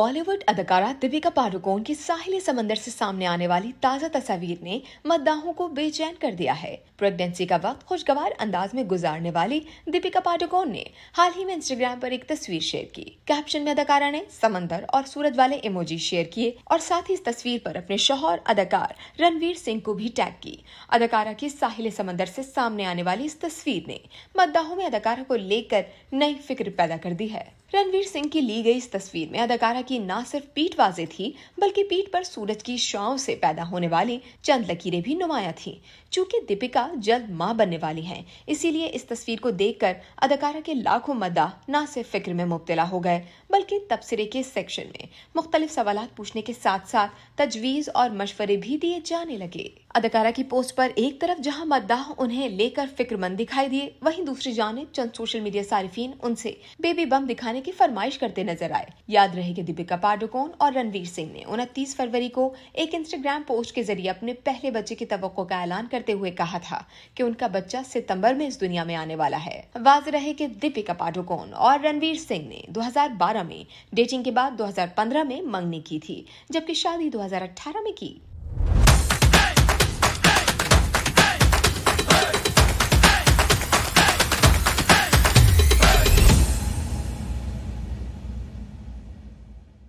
बॉलीवुड अदाकारा दीपिका पादुकोण की साहिल समंदर से सामने आने वाली ताज़ा तस्वीर ने मद्दाहों को बेचैन कर दिया है प्रेगनेंसी का वक्त खुशगवार अंदाज में गुजारने वाली दीपिका पादुकोण ने हाल ही में इंस्टाग्राम पर एक तस्वीर शेयर की कैप्शन में अदाकारा ने समंदर और सूरज वाले इमोजी शेयर किए और साथ ही इस तस्वीर पर अपने शोहर अदाकार रणवीर सिंह को भी टैग की अदाकारा की साहिल समंदर से सामने आने वाली इस तस्वीर ने मद्दाहों में अदाकारा को लेकर नई फिक्र पैदा कर दी है रणवीर सिंह की ली गई इस तस्वीर में अदाकारा की न सिर्फ पीठ वाजे थी बल्कि पीठ पर सूरज की शाओं से पैदा होने वाली चंद लकीरें भी नुमाया थी चूंकि दीपिका जल्द मां बनने वाली हैं इसीलिए इस तस्वीर को देखकर अदाकारा के लाखों मद्दा न सिर्फ फिक्र में मुबतला हो गए बल्कि तबसरे के सेक्शन में मुख्तलिफ सवाल पूछने के साथ साथ तजवीज़ और मशवरे भी दिए जाने लगे अदाकारा की पोस्ट पर एक तरफ जहां मद्दाह उन्हें लेकर फिक्रमंद दिखाई दिए वहीं दूसरी जानब चंद सोशल मीडिया सार्फिन उनसे बेबी बम दिखाने की फरमाइश करते नजर आए याद रहे कि दीपिका पाडुकोन और रणवीर सिंह ने उनतीस फरवरी को एक इंस्टाग्राम पोस्ट के जरिए अपने पहले बच्चे की तो का ऐलान करते हुए कहा था की उनका बच्चा सितम्बर में इस दुनिया में आने वाला है वाज रहे की दीपिका पाडुकोन और रणवीर सिंह ने दो में डेटिंग के बाद दो में मंगनी की थी जबकि शादी दो में की